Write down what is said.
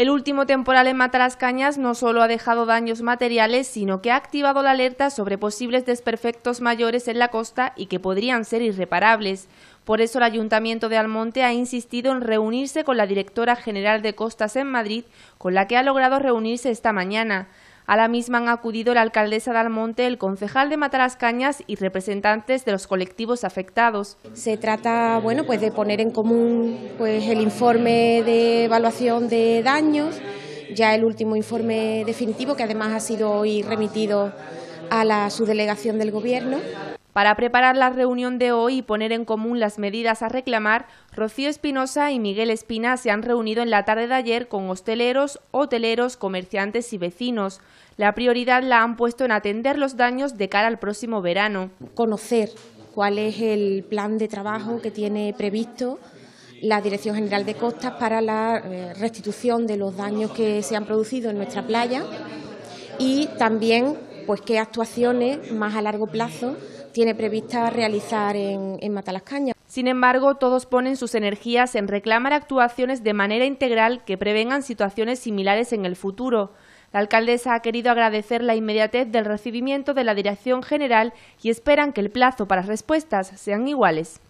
El último temporal en cañas no solo ha dejado daños materiales, sino que ha activado la alerta sobre posibles desperfectos mayores en la costa y que podrían ser irreparables. Por eso el Ayuntamiento de Almonte ha insistido en reunirse con la directora general de Costas en Madrid, con la que ha logrado reunirse esta mañana. A la misma han acudido la alcaldesa de Almonte, el concejal de Matarascañas y representantes de los colectivos afectados. Se trata bueno, pues de poner en común pues, el informe de evaluación de daños, ya el último informe definitivo que además ha sido hoy remitido a la subdelegación del Gobierno. Para preparar la reunión de hoy y poner en común las medidas a reclamar, Rocío Espinosa y Miguel Espina se han reunido en la tarde de ayer con hosteleros, hoteleros, comerciantes y vecinos. La prioridad la han puesto en atender los daños de cara al próximo verano. Conocer cuál es el plan de trabajo que tiene previsto la Dirección General de Costas para la eh, restitución de los daños que se han producido en nuestra playa y también pues qué actuaciones más a largo plazo tiene prevista realizar en, en Matalascaña. Sin embargo, todos ponen sus energías en reclamar actuaciones de manera integral que prevengan situaciones similares en el futuro. La alcaldesa ha querido agradecer la inmediatez del recibimiento de la Dirección General y esperan que el plazo para respuestas sean iguales.